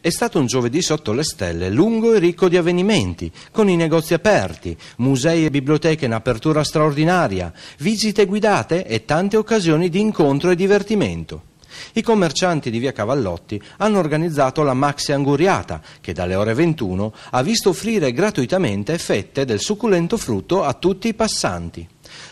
È stato un giovedì sotto le stelle, lungo e ricco di avvenimenti, con i negozi aperti, musei e biblioteche in apertura straordinaria, visite guidate e tante occasioni di incontro e divertimento. I commercianti di via Cavallotti hanno organizzato la Maxi Anguriata, che dalle ore 21 ha visto offrire gratuitamente fette del succulento frutto a tutti i passanti.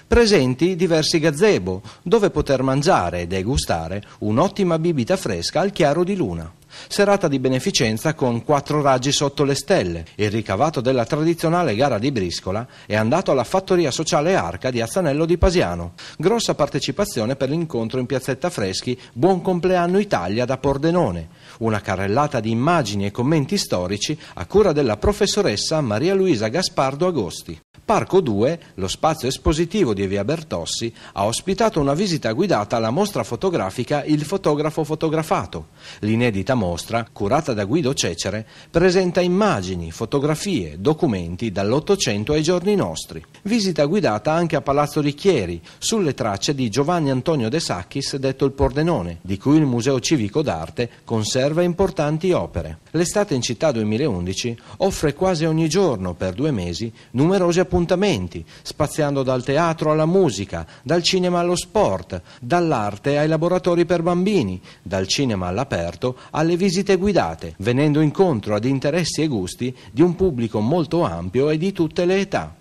Presenti diversi gazebo, dove poter mangiare e degustare un'ottima bibita fresca al chiaro di luna serata di beneficenza con quattro raggi sotto le stelle. Il ricavato della tradizionale gara di briscola è andato alla Fattoria Sociale Arca di Azzanello di Pasiano. Grossa partecipazione per l'incontro in piazzetta Freschi Buon compleanno Italia da Pordenone. Una carrellata di immagini e commenti storici a cura della professoressa Maria Luisa Gaspardo Agosti. Parco 2, lo spazio espositivo di Via Bertossi, ha ospitato una visita guidata alla mostra fotografica Il fotografo fotografato. L'inedita mostra, curata da Guido Cecere, presenta immagini, fotografie, documenti dall'Ottocento ai giorni nostri. Visita guidata anche a Palazzo Ricchieri, sulle tracce di Giovanni Antonio De Sacchis, detto il Pordenone, di cui il Museo Civico d'Arte conserva importanti opere. L'estate in città 2011 offre quasi ogni giorno, per due mesi, numerosi appuntamenti appuntamenti, spaziando dal teatro alla musica, dal cinema allo sport, dall'arte ai laboratori per bambini, dal cinema all'aperto alle visite guidate, venendo incontro ad interessi e gusti di un pubblico molto ampio e di tutte le età.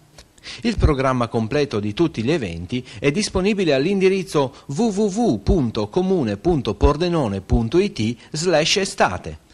Il programma completo di tutti gli eventi è disponibile all'indirizzo www.comune.pordenone.it slash estate.